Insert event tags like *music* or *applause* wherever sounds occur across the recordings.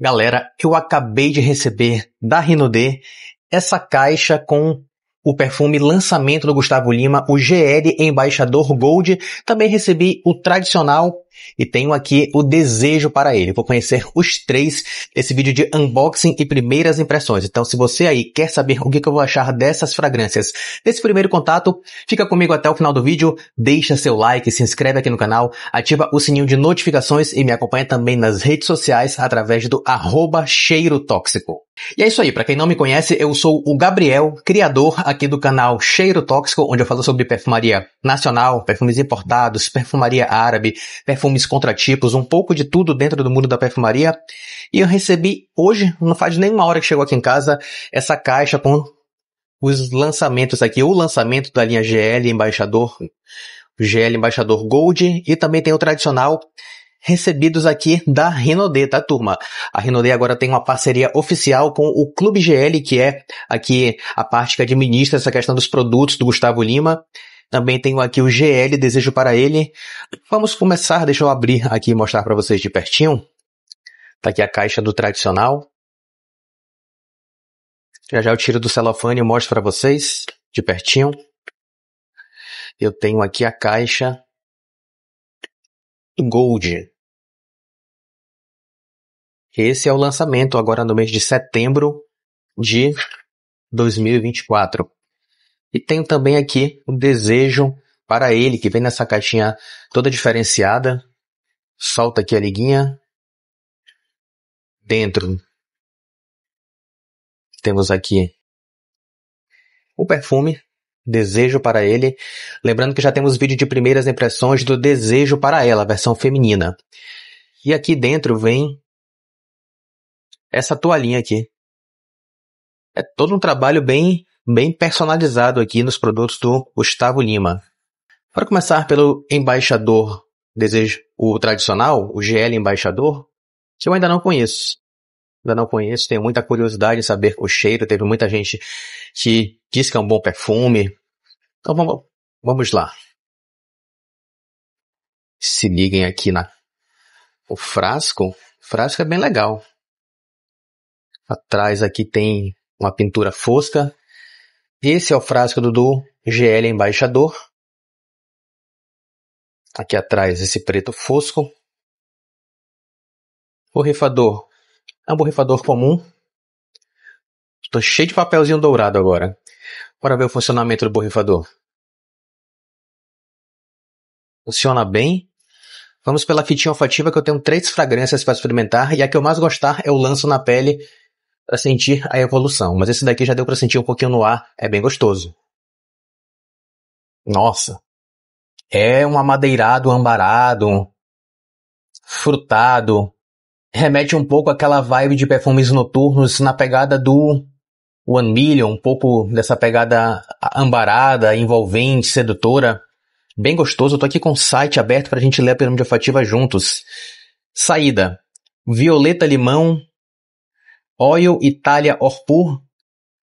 Galera, eu acabei de receber da Rino D essa caixa com o perfume lançamento do Gustavo Lima, o GL Embaixador Gold. Também recebi o tradicional e tenho aqui o desejo para ele. Vou conhecer os três nesse vídeo de unboxing e primeiras impressões. Então, se você aí quer saber o que eu vou achar dessas fragrâncias nesse primeiro contato, fica comigo até o final do vídeo, deixa seu like, se inscreve aqui no canal, ativa o sininho de notificações e me acompanha também nas redes sociais através do arroba cheiro tóxico. E é isso aí, para quem não me conhece, eu sou o Gabriel, criador aqui do canal Cheiro Tóxico, onde eu falo sobre perfumaria nacional, perfumes importados, perfumaria árabe, perfumes perfumes, contratipos, um pouco de tudo dentro do mundo da perfumaria. E eu recebi hoje, não faz nenhuma hora que chegou aqui em casa, essa caixa com os lançamentos aqui, o lançamento da linha GL Embaixador, GL Embaixador Gold e também tem o tradicional recebidos aqui da Renaudet, tá turma? A Renaudet agora tem uma parceria oficial com o Clube GL, que é aqui a parte que administra essa questão dos produtos do Gustavo Lima. Também tenho aqui o GL desejo para ele. Vamos começar, deixa eu abrir aqui e mostrar para vocês de pertinho. Tá aqui a caixa do tradicional. Já já eu tiro do celofane e mostro para vocês de pertinho. Eu tenho aqui a caixa do Gold. Esse é o lançamento agora no mês de setembro de 2024. E tenho também aqui um desejo para ele, que vem nessa caixinha toda diferenciada. Solta aqui a liguinha. Dentro temos aqui o perfume Desejo para ele. Lembrando que já temos vídeo de primeiras impressões do Desejo para ela, versão feminina. E aqui dentro vem essa toalhinha aqui. É todo um trabalho bem bem personalizado aqui nos produtos do Gustavo Lima. Para começar pelo embaixador, desejo o tradicional, o GL embaixador, que eu ainda não conheço. Ainda não conheço, tenho muita curiosidade em saber o cheiro, teve muita gente que disse que é um bom perfume. Então vamos, vamos lá. Se liguem aqui na o frasco. O frasco é bem legal. Atrás aqui tem uma pintura fosca esse é o frasco do GL Embaixador. Aqui atrás, esse preto fosco. Borrifador. É um borrifador comum. Estou cheio de papelzinho dourado agora. Bora ver o funcionamento do borrifador. Funciona bem. Vamos pela fitinha olfativa que eu tenho três fragrâncias para experimentar e a que eu mais gostar é o lanço na pele para sentir a evolução, mas esse daqui já deu para sentir um pouquinho no ar, é bem gostoso. Nossa. É um amadeirado, ambarado, frutado. Remete um pouco àquela vibe de perfumes noturnos na pegada do One Million, um pouco dessa pegada ambarada, envolvente, sedutora. Bem gostoso, eu tô aqui com o site aberto pra gente ler a pirâmide olfativa juntos. Saída. Violeta limão, Oil, Itália, Orpur,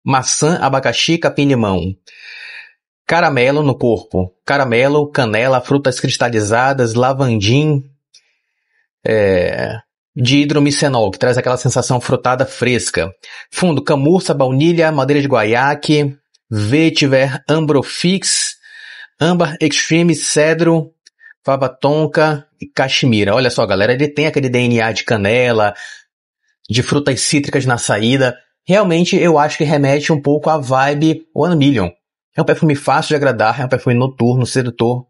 maçã, abacaxi, capim, limão. Caramelo no corpo. Caramelo, canela, frutas cristalizadas, lavandim, é, de hidromicenol, que traz aquela sensação frutada fresca. Fundo, camurça, baunilha, madeira de guaiaque, vetiver, ambrofix, âmbar extreme, cedro, fava tonka e cachemira. Olha só, galera, ele tem aquele DNA de canela, de frutas cítricas na saída. Realmente eu acho que remete um pouco à vibe One Million. É um perfume fácil de agradar, é um perfume noturno, sedutor.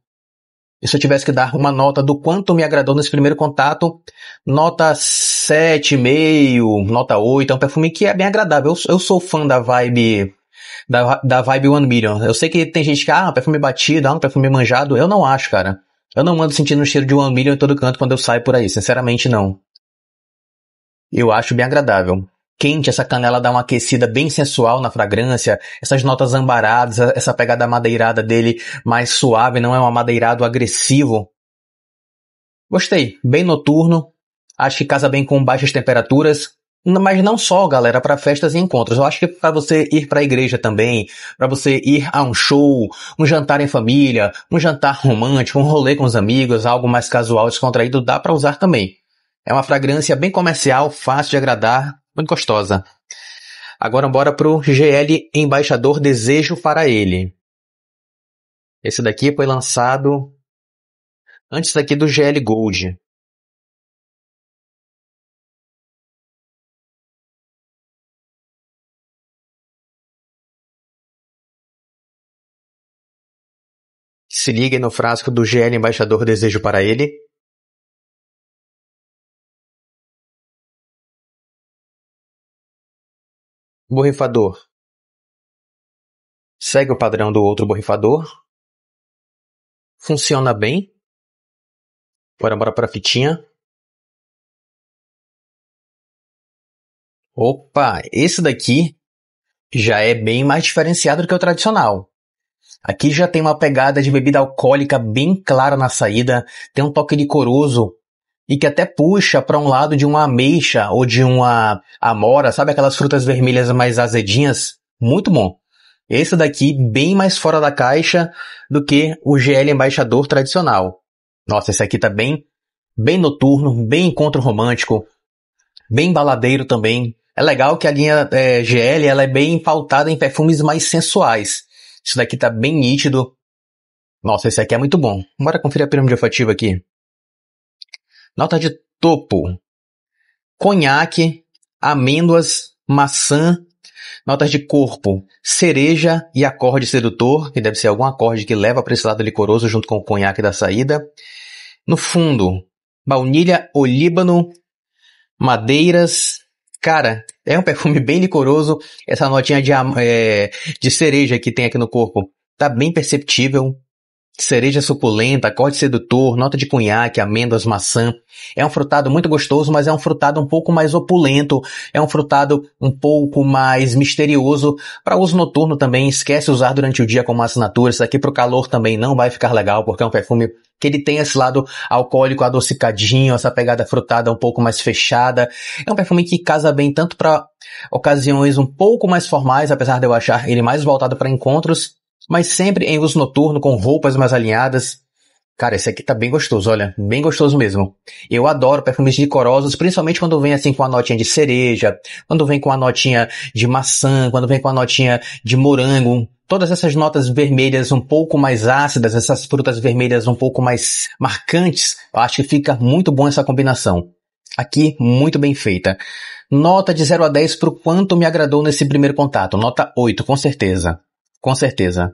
E se eu tivesse que dar uma nota do quanto me agradou nesse primeiro contato, nota 7,5, nota 8, é um perfume que é bem agradável. Eu, eu sou fã da vibe da, da vibe One Million. Eu sei que tem gente que, ah, é um perfume batido, ah, é um perfume manjado. Eu não acho, cara. Eu não ando sentindo o cheiro de One Million em todo canto quando eu saio por aí, sinceramente não. Eu acho bem agradável. Quente, essa canela dá uma aquecida bem sensual na fragrância, essas notas ambaradas, essa pegada madeirada dele mais suave, não é um madeirado agressivo. Gostei, bem noturno, acho que casa bem com baixas temperaturas, mas não só, galera, para festas e encontros. Eu acho que para você ir para a igreja também, para você ir a um show, um jantar em família, um jantar romântico, um rolê com os amigos, algo mais casual, descontraído, dá para usar também. É uma fragrância bem comercial, fácil de agradar, muito gostosa. Agora bora pro GL Embaixador Desejo para ele. Esse daqui foi lançado antes daqui do GL Gold. Se liga no frasco do GL Embaixador Desejo para ele. borrifador segue o padrão do outro borrifador, funciona bem. Bora, bora para a fitinha. Opa, esse daqui já é bem mais diferenciado do que o tradicional. Aqui já tem uma pegada de bebida alcoólica bem clara na saída, tem um toque licoroso e que até puxa para um lado de uma ameixa ou de uma amora, sabe aquelas frutas vermelhas mais azedinhas? Muito bom. Esse daqui bem mais fora da caixa do que o GL embaixador tradicional. Nossa, esse aqui tá bem bem noturno, bem encontro romântico, bem baladeiro também. É legal que a linha é, GL ela é bem pautada em perfumes mais sensuais. Isso daqui tá bem nítido. Nossa, esse aqui é muito bom. Bora conferir a pirâmide olfativa aqui. Nota de topo: conhaque, amêndoas, maçã. Notas de corpo: cereja e acorde sedutor, que deve ser algum acorde que leva para esse lado licoroso junto com o conhaque da saída. No fundo, baunilha, olíbano, madeiras. Cara, é um perfume *laughs* bem licoroso. Essa notinha de, é, de cereja que tem aqui no corpo tá bem perceptível. Cereja suculenta, corte sedutor, nota de cunhaque, amêndoas, maçã. É um frutado muito gostoso, mas é um frutado um pouco mais opulento, é um frutado um pouco mais misterioso. Para uso noturno também, esquece usar durante o dia como assinatura. Isso aqui para o calor também não vai ficar legal, porque é um perfume que ele tem esse lado alcoólico adocicadinho, essa pegada frutada um pouco mais fechada. É um perfume que casa bem tanto para ocasiões um pouco mais formais, apesar de eu achar ele mais voltado para encontros, mas sempre em uso noturno, com roupas mais alinhadas. Cara, esse aqui tá bem gostoso, olha, bem gostoso mesmo. Eu adoro perfumes licorosos, principalmente quando vem assim com a notinha de cereja, quando vem com a notinha de maçã, quando vem com a notinha de morango. Todas essas notas vermelhas um pouco mais ácidas, essas frutas vermelhas um pouco mais marcantes, eu acho que fica muito bom essa combinação. Aqui, muito bem feita. Nota de 0 a 10 para o quanto me agradou nesse primeiro contato. Nota 8, com certeza. Com certeza.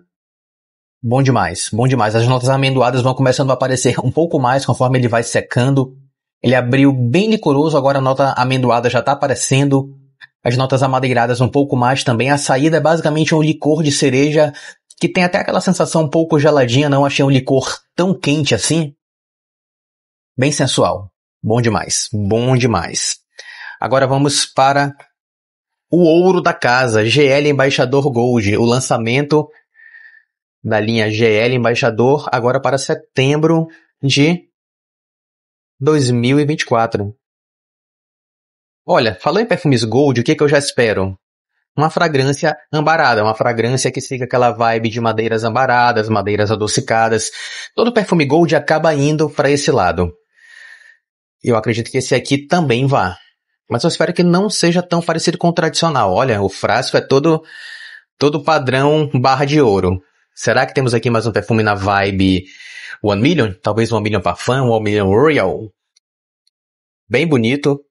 Bom demais, bom demais. As notas amendoadas vão começando a aparecer um pouco mais conforme ele vai secando. Ele abriu bem licoroso, agora a nota amendoada já está aparecendo. As notas amadeiradas um pouco mais também. A saída é basicamente um licor de cereja que tem até aquela sensação um pouco geladinha, não achei um licor tão quente assim. Bem sensual. Bom demais, bom demais. Agora vamos para o ouro da casa, GL Embaixador Gold, o lançamento da linha GL Embaixador agora para setembro de 2024. Olha, falando em perfumes Gold, o que, que eu já espero? Uma fragrância ambarada, uma fragrância que siga aquela vibe de madeiras ambaradas, madeiras adocicadas. Todo perfume Gold acaba indo para esse lado. Eu acredito que esse aqui também vá. Mas eu espero que não seja tão parecido com o tradicional. Olha, o frasco é todo, todo padrão barra de ouro. Será que temos aqui mais um perfume na vibe One Million? Talvez One Million Parfum, One Million Royal? Bem bonito.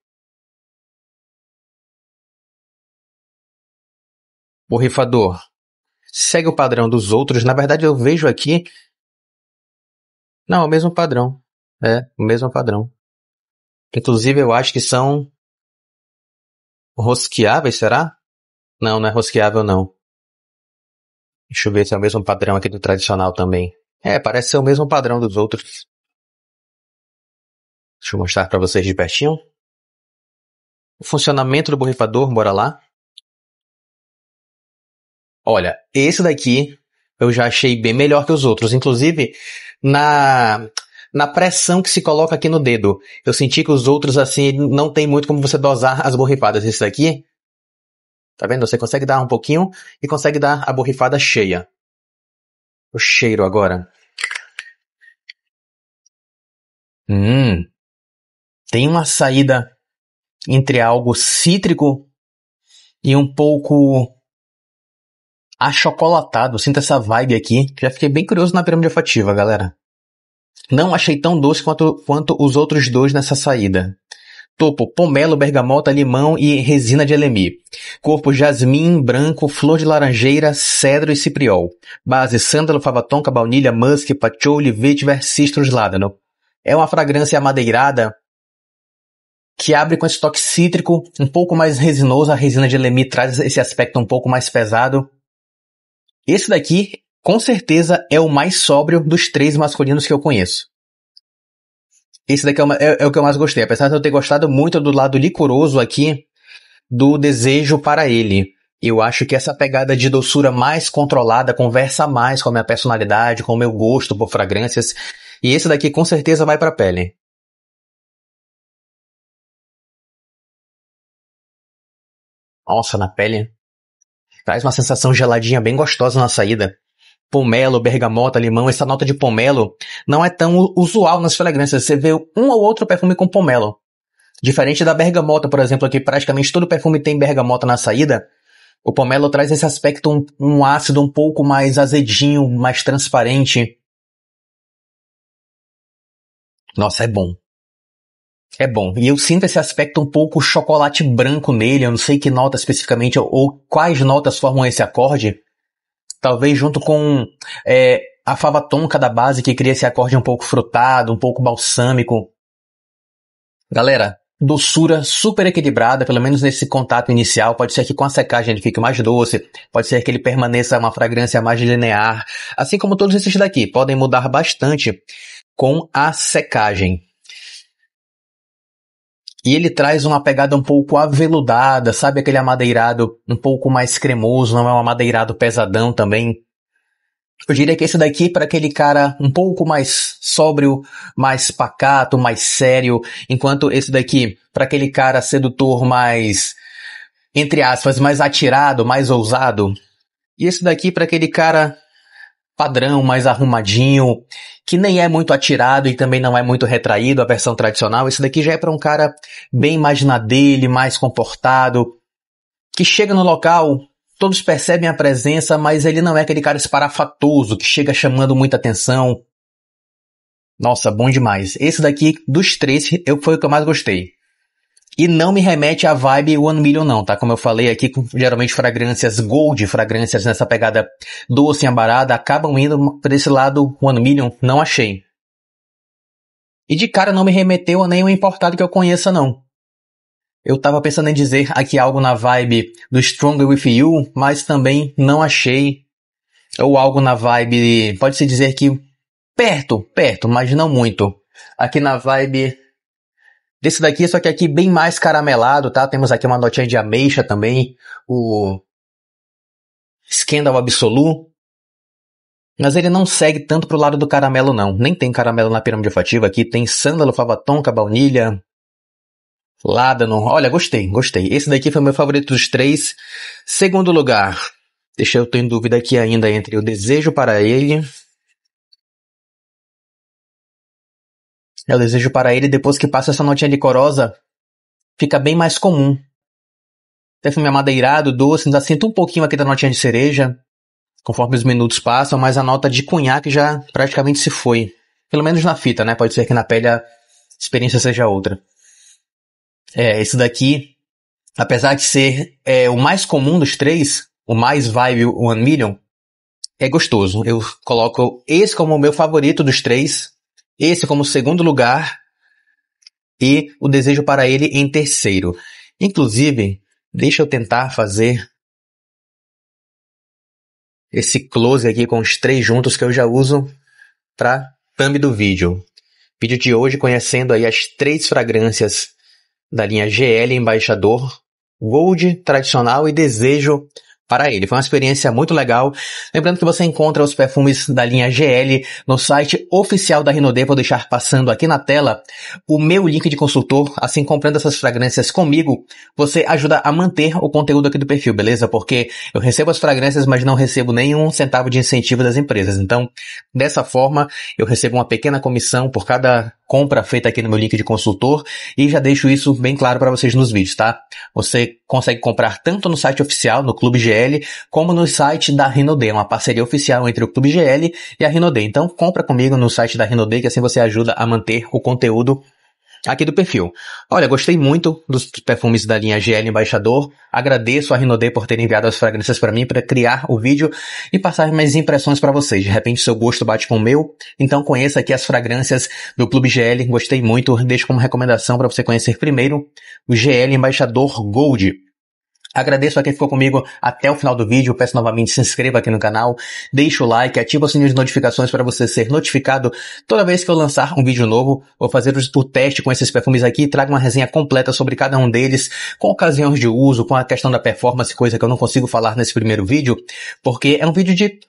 O rifador segue o padrão dos outros. Na verdade, eu vejo aqui. Não, é o mesmo padrão. É, o mesmo padrão. Inclusive, eu acho que são Rosqueáveis, será? Não, não é rosqueável não. Deixa eu ver se é o mesmo padrão aqui do tradicional também. É, parece ser o mesmo padrão dos outros. Deixa eu mostrar para vocês de pertinho. O funcionamento do borrifador, bora lá. Olha, esse daqui eu já achei bem melhor que os outros. Inclusive, na na pressão que se coloca aqui no dedo. Eu senti que os outros, assim, não tem muito como você dosar as borrifadas. Esse daqui, tá vendo? Você consegue dar um pouquinho e consegue dar a borrifada cheia. O cheiro agora. Hum. Tem uma saída entre algo cítrico e um pouco achocolatado. Sinto essa vibe aqui. Já fiquei bem curioso na pirâmide olfativa, galera. Não achei tão doce quanto, quanto os outros dois nessa saída. Topo, pomelo, bergamota, limão e resina de elemi. Corpo, jasmim, branco, flor de laranjeira, cedro e cipriol. Base, sândalo, favatonca, baunilha, musk, patchouli, vetiver, cistros, ládano. É uma fragrância amadeirada que abre com esse toque cítrico, um pouco mais resinoso. A resina de elemi traz esse aspecto um pouco mais pesado. Esse daqui com certeza é o mais sóbrio dos três masculinos que eu conheço. Esse daqui é, uma, é, é, o que eu mais gostei, apesar de eu ter gostado muito do lado licoroso aqui, do desejo para ele. Eu acho que essa pegada de doçura mais controlada conversa mais com a minha personalidade, com o meu gosto por fragrâncias, e esse daqui com certeza vai para a pele. Nossa, na pele. Traz uma sensação geladinha bem gostosa na saída pomelo, bergamota, limão, essa nota de pomelo não é tão usual nas fragrâncias. Você vê um ou outro perfume com pomelo. Diferente da bergamota, por exemplo, que praticamente todo perfume tem bergamota na saída, o pomelo traz esse aspecto um, um ácido um pouco mais azedinho, mais transparente. Nossa, é bom. É bom. E eu sinto esse aspecto um pouco chocolate branco nele. Eu não sei que nota especificamente ou, ou quais notas formam esse acorde talvez junto com é, a fava tonca da base que cria esse acorde um pouco frutado, um pouco balsâmico. Galera, doçura super equilibrada, pelo menos nesse contato inicial. Pode ser que com a secagem ele fique mais doce, pode ser que ele permaneça uma fragrância mais linear, assim como todos esses daqui, podem mudar bastante com a secagem. E ele traz uma pegada um pouco aveludada, sabe? Aquele amadeirado um pouco mais cremoso, não é um amadeirado pesadão também. Eu diria que esse daqui é para aquele cara um pouco mais sóbrio, mais pacato, mais sério, enquanto esse daqui para aquele cara sedutor mais entre aspas, mais atirado, mais ousado. E esse daqui para aquele cara padrão, mais arrumadinho, que nem é muito atirado e também não é muito retraído, a versão tradicional. Esse daqui já é para um cara bem mais na dele, mais comportado, que chega no local, todos percebem a presença, mas ele não é aquele cara esparafatoso que chega chamando muita atenção. Nossa, bom demais. Esse daqui, dos três, eu, foi o que eu mais gostei. E não me remete à vibe One Million não, tá? Como eu falei aqui, com, geralmente fragrâncias gold, fragrâncias nessa pegada doce e ambarada, acabam indo para esse lado One Million, não achei. E de cara não me remeteu a nenhum importado que eu conheça não. Eu tava pensando em dizer aqui algo na vibe do Stronger With You, mas também não achei. Ou algo na vibe, pode-se dizer que perto, perto, mas não muito. Aqui na vibe desse daqui, só que aqui bem mais caramelado, tá? Temos aqui uma notinha de ameixa também, o Scandal Absolu. Mas ele não segue tanto pro lado do caramelo, não. Nem tem caramelo na pirâmide olfativa aqui, tem sândalo, fava tonka, baunilha, ládano. Olha, gostei, gostei. Esse daqui foi meu favorito dos três. Segundo lugar, deixa eu ter dúvida aqui ainda entre o desejo para ele O desejo para ele, depois que passa essa notinha licorosa, fica bem mais comum. Perfume amadeirado, doce, ainda sinto um pouquinho aqui da notinha de cereja, conforme os minutos passam, mas a nota de cunhaque já praticamente se foi. Pelo menos na fita, né? Pode ser que na pele a experiência seja outra. É, esse daqui, apesar de ser é, o mais comum dos três, o mais vibe One Million, é gostoso. Eu coloco esse como o meu favorito dos três, esse como segundo lugar e o desejo para ele em terceiro. Inclusive, deixa eu tentar fazer esse close aqui com os três juntos que eu já uso para thumb do vídeo. Vídeo de hoje conhecendo aí as três fragrâncias da linha GL Embaixador, Gold Tradicional e Desejo para ele. Foi uma experiência muito legal. Lembrando que você encontra os perfumes da linha GL no site oficial da Rinode. Vou deixar passando aqui na tela o meu link de consultor. Assim, comprando essas fragrâncias comigo, você ajuda a manter o conteúdo aqui do perfil, beleza? Porque eu recebo as fragrâncias, mas não recebo nenhum centavo de incentivo das empresas. Então, dessa forma, eu recebo uma pequena comissão por cada compra feita aqui no meu link de consultor e já deixo isso bem claro para vocês nos vídeos, tá? Você consegue comprar tanto no site oficial, no Clube GL, como no site da Rinode, uma parceria oficial entre o Clube GL e a Rinode. Então compra comigo no site da Rinode que assim você ajuda a manter o conteúdo aqui do perfil. Olha, gostei muito dos perfumes da linha GL Embaixador. Agradeço a Rinodé por ter enviado as fragrâncias para mim para criar o vídeo e passar minhas impressões para vocês. De repente seu gosto bate com o meu, então conheça aqui as fragrâncias do Clube GL. Gostei muito. Deixo como recomendação para você conhecer primeiro o GL Embaixador Gold. Agradeço a quem ficou comigo até o final do vídeo. Peço novamente se inscreva aqui no canal, deixa o like, ativa o sininho de notificações para você ser notificado toda vez que eu lançar um vídeo novo. Vou fazer o teste com esses perfumes aqui, trago uma resenha completa sobre cada um deles, com ocasiões de uso, com a questão da performance, coisa que eu não consigo falar nesse primeiro vídeo, porque é um vídeo de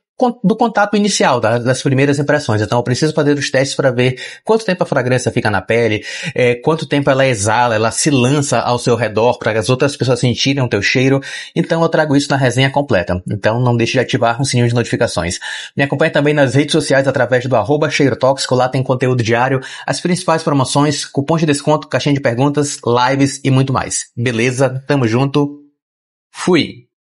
do contato inicial, das primeiras impressões. Então eu preciso fazer os testes para ver quanto tempo a fragrância fica na pele, é, quanto tempo ela exala, ela se lança ao seu redor para as outras pessoas sentirem o teu cheiro. Então eu trago isso na resenha completa. Então não deixe de ativar o sininho de notificações. Me acompanhe também nas redes sociais através do arroba cheirotóxico. lá tem conteúdo diário, as principais promoções, cupons de desconto, caixinha de perguntas, lives e muito mais. Beleza? Tamo junto. Fui!